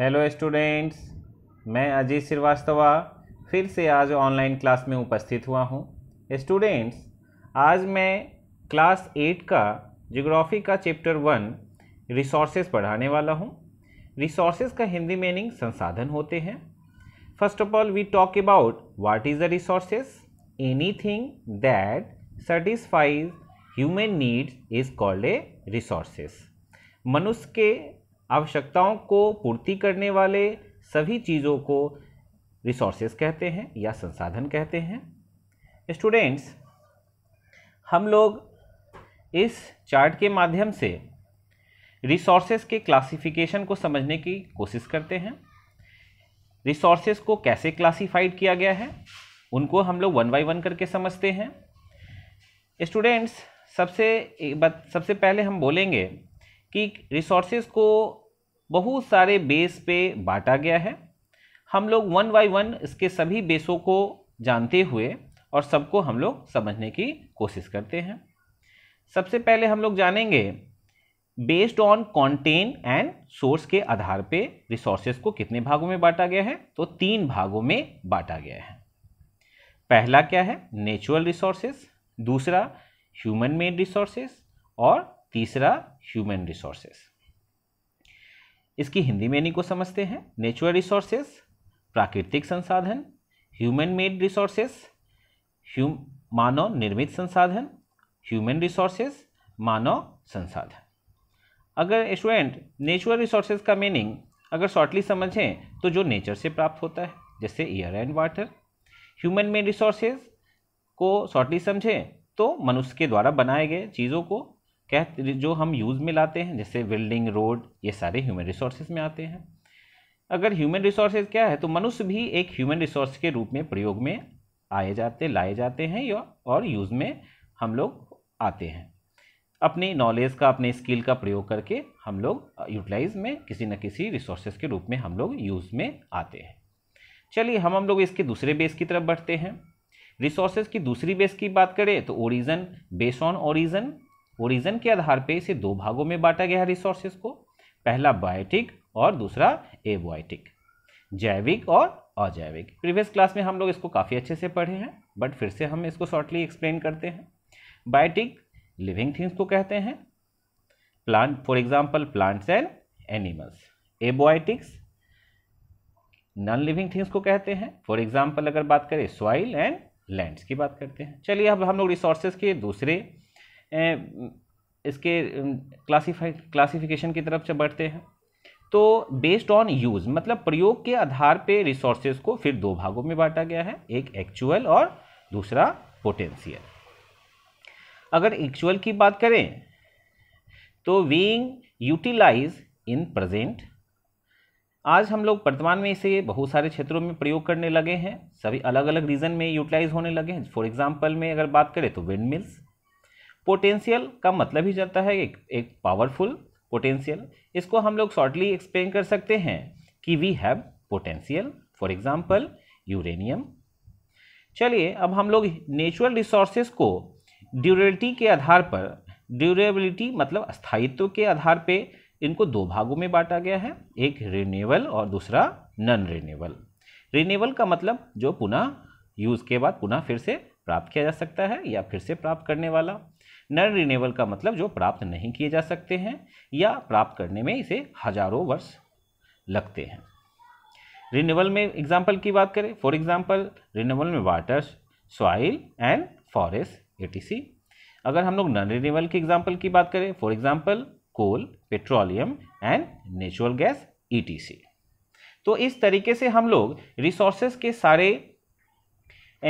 Hello students मैं अजीत श्रीवास्तव फिर से आज ऑनलाइन क्लास में उपस्थित हुआ हूँ स्टूडेंट्स आज मैं क्लास एट का जोग्राफ़ी का चैप्टर वन रिसोर्सेज पढ़ाने वाला हूँ रिसोर्सेज का हिंदी मीनिंग संसाधन होते हैं first of all we talk about what is the resources anything that satisfies human needs is called a resources मनुष्य के आवश्यकताओं को पूर्ति करने वाले सभी चीज़ों को रिसोर्सेज कहते हैं या संसाधन कहते हैं स्टूडेंट्स हम लोग इस चार्ट के माध्यम से रिसोर्सेज के क्लासिफिकेशन को समझने की कोशिश करते हैं रिसोर्सेज को कैसे क्लासिफाइड किया गया है उनको हम लोग वन बाई वन करके समझते हैं स्टूडेंट्स सबसे सबसे पहले हम बोलेंगे कि रिसोर्सेज को बहुत सारे बेस पे बांटा गया है हम लोग वन बाई वन इसके सभी बेसों को जानते हुए और सबको हम लोग समझने की कोशिश करते हैं सबसे पहले हम लोग जानेंगे based on content and source के आधार पे रिसोर्सेज को कितने भागों में बांटा गया है तो तीन भागों में बांटा गया है पहला क्या है नेचुरल रिसोर्सेज दूसरा ह्यूमन मेड रिसोर्सेज और तीसरा ह्यूमन रिसोर्सेस इसकी हिंदी मीनिंग को समझते हैं नेचुरल रिसोर्सेस प्राकृतिक संसाधन ह्यूमन मेड रिसोर्सेस ह्यूम मानव निर्मित संसाधन ह्यूमन रिसोर्सेस मानव संसाधन अगर स्टूडेंट नेचुरल रिसोर्सेज का मीनिंग अगर शॉर्टली समझें तो जो नेचर से प्राप्त होता है जैसे air and water human made resources को शॉर्टली समझें तो मनुष्य के द्वारा बनाए गए चीज़ों को कहते जो हम यूज़ में लाते हैं जैसे बिल्डिंग रोड ये सारे ह्यूमन रिसोर्सेज में आते हैं अगर ह्यूमन रिसोर्सेज क्या है तो मनुष्य भी एक ह्यूमन रिसोर्स के रूप में प्रयोग में आए जाते लाए जाते हैं या और यूज़ में हम लोग आते हैं अपनी नॉलेज का अपने स्किल का प्रयोग करके हम लोग यूटिलाइज में किसी न किसी रिसोर्सेज के रूप में हम लोग यूज़ में आते हैं चलिए हम हम लोग इसके दूसरे बेस की तरफ बढ़ते हैं रिसोर्सेज की दूसरी बेस की बात करें तो origin base on origin origin के आधार पे इसे दो भागों में बांटा गया है रिसोर्सेज को पहला बायोटिक और दूसरा एबायोटिक जैविक और अजैविक प्रीवियस क्लास में हम लोग इसको काफ़ी अच्छे से पढ़े हैं बट फिर से हम इसको शॉर्टली एक्सप्लेन करते हैं बायोटिक लिविंग थिंग्स को कहते हैं plant for example plants and animals abiotics non living things को कहते हैं फॉर एग्जाम्पल अगर बात करें सॉइल एंड लैंड्स की बात करते हैं चलिए अब हम लोग रिसोर्सेज के दूसरे इसके क्लासीफाई क्लासीफिकेशन की तरफ से बढ़ते हैं तो बेस्ड ऑन यूज़ मतलब प्रयोग के आधार पे रिसोर्सेज को फिर दो भागों में बांटा गया है एक एक्चुअल और दूसरा पोटेंशियल अगर एक्चुअल की बात करें तो वींग यूटिलाइज इन प्रेजेंट आज हम लोग वर्तमान में इसे बहुत सारे क्षेत्रों में प्रयोग करने लगे हैं सभी अलग अलग रीज़न में यूटिलाइज होने लगे हैं फॉर एग्जाम्पल में अगर बात करें तो विंड मिल्स पोटेंशियल का मतलब ही जाता है एक एक पावरफुल पोटेंशियल इसको हम लोग शॉर्टली एक्सप्लेन कर सकते हैं कि we have potential for example uranium चलिए अब हम लोग नेचुरल रिसोर्सेज को ड्यूरेबिलिटी के आधार पर ड्यूरेबिलिटी मतलब स्थायित्व के आधार पे इनको दो भागों में बांटा गया है एक रिन्यूएबल और दूसरा नॉन रिन्यूएबल रिन्यूएबल का मतलब जो पुनः यूज़ के बाद पुनः फिर से प्राप्त किया जा सकता है या फिर से प्राप्त करने वाला नॉन रिनेबल का मतलब जो प्राप्त नहीं किए जा सकते हैं या प्राप्त करने में इसे हजारों वर्ष लगते हैं रिनेबल में एग्जाम्पल की बात करें फॉर एग्जाम्पल रिनेबल में water soil and forest see अगर हम लोग नॉन रिनेबल की एग्जाम्पल की बात करें for example coal petroleum and natural gas see तो इस तरीके से हम लोग रिसोर्सेस के सारे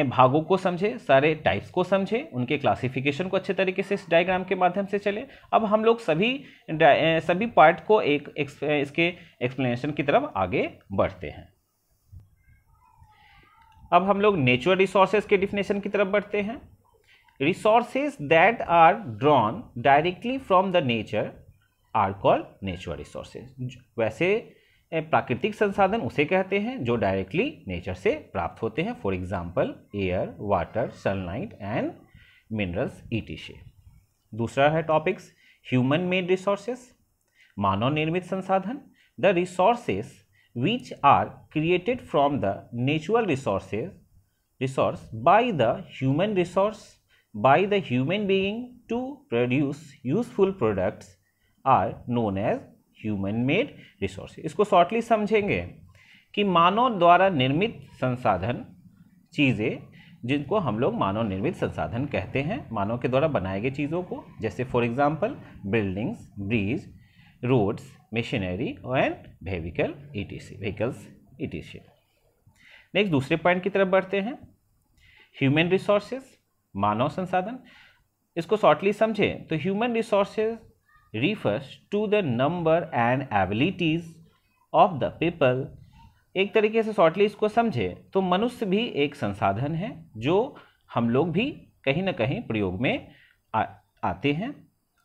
भागों को समझे सारे टाइप्स को समझे उनके क्लासिफिकेशन को अच्छे तरीके से इस डायग्राम के माध्यम से चले अब हम लोग सभी सभी पार्ट को एक, इसके एक्सप्लेनेशन की तरफ आगे बढ़ते हैं अब हम लोग नेचुरल रिसोर्सेज के डिफिनेशन की तरफ बढ़ते हैं resources that are drawn directly from the nature are called natural resources वैसे प्राकृतिक संसाधन उसे कहते हैं जो डायरेक्टली नेचर से प्राप्त होते हैं for example air water sunlight and minerals etc दूसरा है टॉपिक्स ह्यूमन मेड रिसोर्सेस मानव निर्मित संसाधन the resources which are created from the natural resources resource by the human resource by the human being to produce useful products are known as human made resource इसको shortly समझेंगे कि मानव द्वारा निर्मित संसाधन चीज़ें जिनको हम लोग मानव निर्मित संसाधन कहते हैं मानव के द्वारा बनाए गए चीज़ों को जैसे for example buildings bridge roads machinery and vehicle etc vehicles etc next दूसरे पॉइंट की तरफ बढ़ते हैं ह्यूमन रिसोर्सेज मानव संसाधन इसको शॉर्टली समझें तो human resources refers to the number and abilities of the people एक तरीके से शॉर्टली इसको समझे तो मनुष्य भी एक संसाधन है जो हम लोग भी कहीं ना कहीं प्रयोग में आ, आते हैं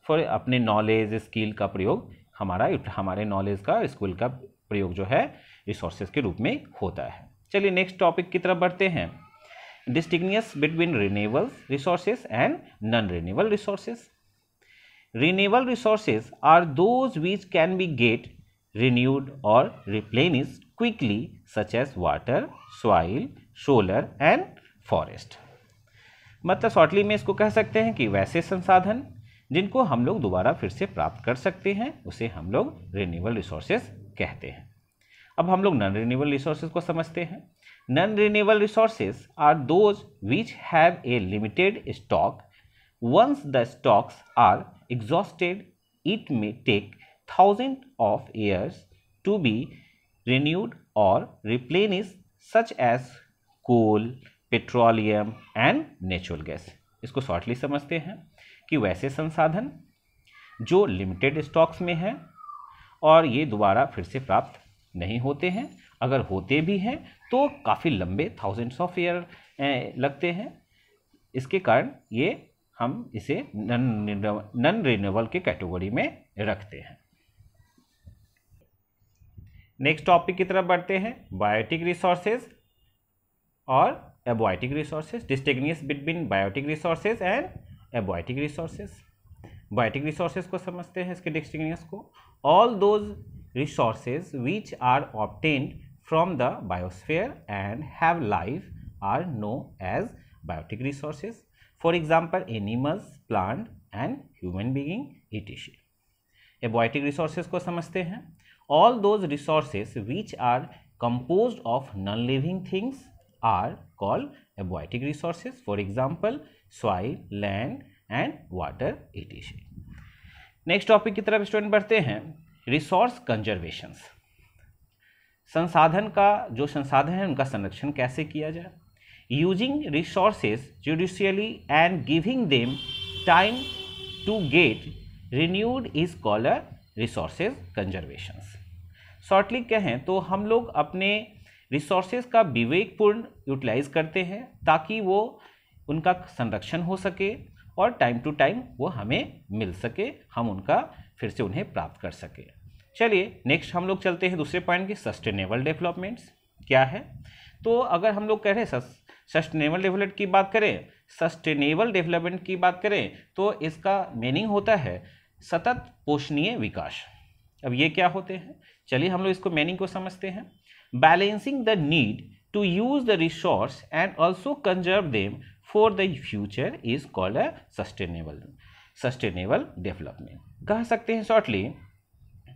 फॉर अपने नॉलेज स्किल का प्रयोग हमारा हमारे नॉलेज का स्किल का प्रयोग जो है रिसोर्सेज के रूप में होता है चलिए नेक्स्ट टॉपिक की तरफ बढ़ते हैं distinguish between renewable resources and non renewable resources renewable resources are those which can be get renewed or replenished quickly such as water, soil, solar and forest. मतलब शॉर्टली में इसको कह सकते हैं कि वैसे संसाधन जिनको हम लोग दोबारा फिर से प्राप्त कर सकते हैं उसे हम लोग रिन्यूएबल रिसोर्सेज कहते हैं अब हम लोग नॉन रिन्यूएबल रिसोर्सेज को समझते हैं non renewable resources are those which have a limited stock Once the stocks are exhausted, it may take thousands of years to be renewed or replenished such as coal, petroleum and natural gas. इसको shortly समझते हैं कि वैसे संसाधन जो limited stocks में हैं और ये दोबारा फिर से प्राप्त नहीं होते हैं अगर होते भी हैं तो काफ़ी लंबे थाउजेंड्स ऑफ ईयर लगते हैं इसके कारण ये हम इसे नन रिन्यूएबल के कैटेगरी में रखते हैं नेक्स्ट टॉपिक की तरफ बढ़ते हैं बायोटिक रिसोर्सेज और abiotic resources distinguish between biotic resources and abiotic resources biotic resources को समझते हैं इसके डिस्टिग्निस को all those resources which are obtained from the biosphere and have life are known as biotic resources for example animals plant and human being etc abiotic resources को समझते हैं all those resources which are composed of non living things are called abiotic resources for example soil land and water etc next topic की तरफ student बढ़ते हैं resource conservations संसाधन का जो संसाधन है उनका संरक्षण कैसे किया जाए using resources judicially and giving them time to get renewed is called a resources conservation. Shortly कहें तो हम लोग अपने रिसोर्सेज का विवेकपूर्ण यूटिलाइज करते हैं ताकि वो उनका संरक्षण हो सके और टाइम टू टाइम वो हमें मिल सके हम उनका फिर से उन्हें प्राप्त कर सकें चलिए नेक्स्ट हम लोग चलते हैं दूसरे पॉइंट की सस्टेनेबल डेवलपमेंट्स क्या है तो अगर हम लोग कह रहे हैं सस्टेनेबल डेवलपमेंट की बात करें सस्टेनेबल डेवलपमेंट की बात करें तो इसका मीनिंग होता है सतत पोषणीय विकास अब ये क्या होते हैं चलिए हम लोग इसको मीनिंग को समझते हैं balancing the need to use the resource and also conserve them for the future is called a sustainable sustainable development कह सकते हैं शॉर्टली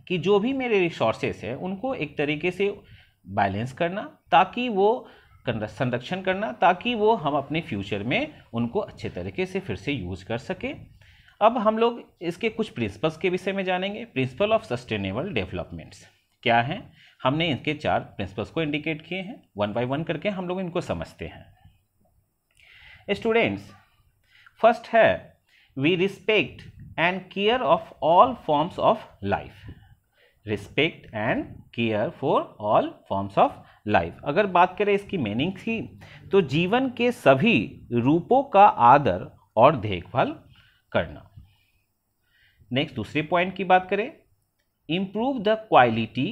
कि जो भी मेरे रिसोर्सेस हैं उनको एक तरीके से बैलेंस करना ताकि वो संरक्षण करना ताकि वो हम अपने फ्यूचर में उनको अच्छे तरीके से फिर से यूज़ कर सकें अब हम लोग इसके कुछ प्रिंसिपल्स के विषय में जानेंगे प्रिंसिपल ऑफ सस्टेनेबल डेवलपमेंट्स क्या हैं हमने इनके चार प्रिंसिपल्स को इंडिकेट किए हैं वन बाय वन करके हम लोग इनको समझते हैं स्टूडेंट्स फर्स्ट है we respect and care of all forms of life respect and care for all forms of life अगर बात करें इसकी मीनिंग की तो जीवन के सभी रूपों का आदर और देखभाल करना नेक्स्ट दूसरे पॉइंट की बात करें improve the quality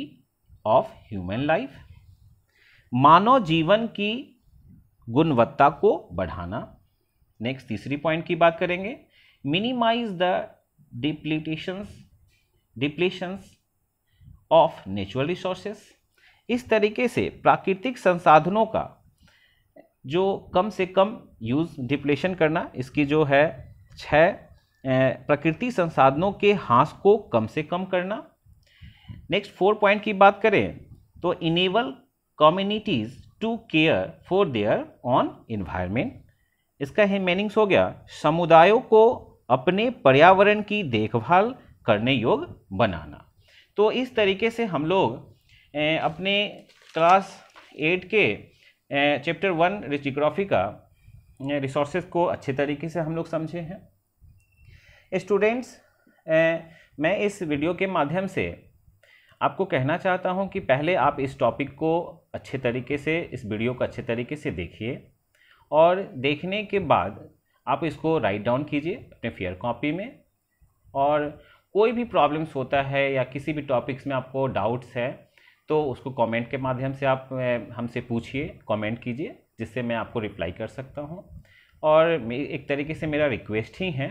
of human life मानव जीवन की गुणवत्ता को बढ़ाना नेक्स्ट तीसरी पॉइंट की बात करेंगे minimize the depletions depletions of natural resources इस तरीके से प्राकृतिक संसाधनों का जो कम से कम यूज़ डिप्लेशन करना इसकी जो है छः प्रकृति संसाधनों के हास को कम से कम करना नेक्स्ट फोर पॉइंट की बात करें तो enable communities to care for their own environment इसका ही मीनिंग्स हो गया समुदायों को अपने पर्यावरण की देखभाल करने योग्य बनाना तो इस तरीके से हम लोग अपने क्लास एट के चैप्टर वन जिग्राफी का रिसोर्सेज को अच्छे तरीके से हम लोग समझे हैं स्टूडेंट्स मैं इस वीडियो के माध्यम से आपको कहना चाहता हूं कि पहले आप इस टॉपिक को अच्छे तरीके से इस वीडियो को अच्छे तरीके से देखिए और देखने के बाद आप इसको राइट डाउन कीजिए अपने फेयर कॉपी में और कोई भी प्रॉब्लम्स होता है या किसी भी टॉपिक्स में आपको डाउट्स है तो उसको कमेंट के माध्यम से आप हमसे पूछिए कमेंट कीजिए जिससे मैं आपको रिप्लाई कर सकता हूँ और एक तरीके से मेरा रिक्वेस्ट ही है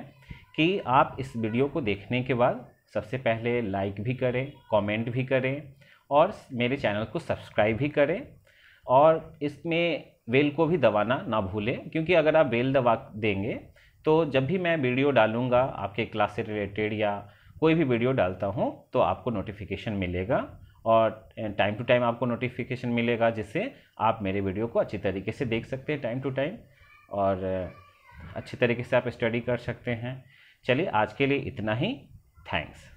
कि आप इस वीडियो को देखने के बाद सबसे पहले लाइक भी करें कमेंट भी करें और मेरे चैनल को सब्सक्राइब भी करें और इसमें बेल को भी दबाना ना भूलें क्योंकि अगर आप बेल दबा देंगे तो जब भी मैं वीडियो डालूँगा आपके क्लास से रिलेटेड या कोई भी वीडियो डालता हूँ तो आपको नोटिफिकेशन मिलेगा और टाइम टू टाइम आपको नोटिफिकेशन मिलेगा जिससे आप मेरे वीडियो को अच्छी तरीके से देख सकते हैं टाइम टू टाइम और अच्छी तरीके से आप स्टडी कर सकते हैं चलिए आज के लिए इतना ही थैंक्स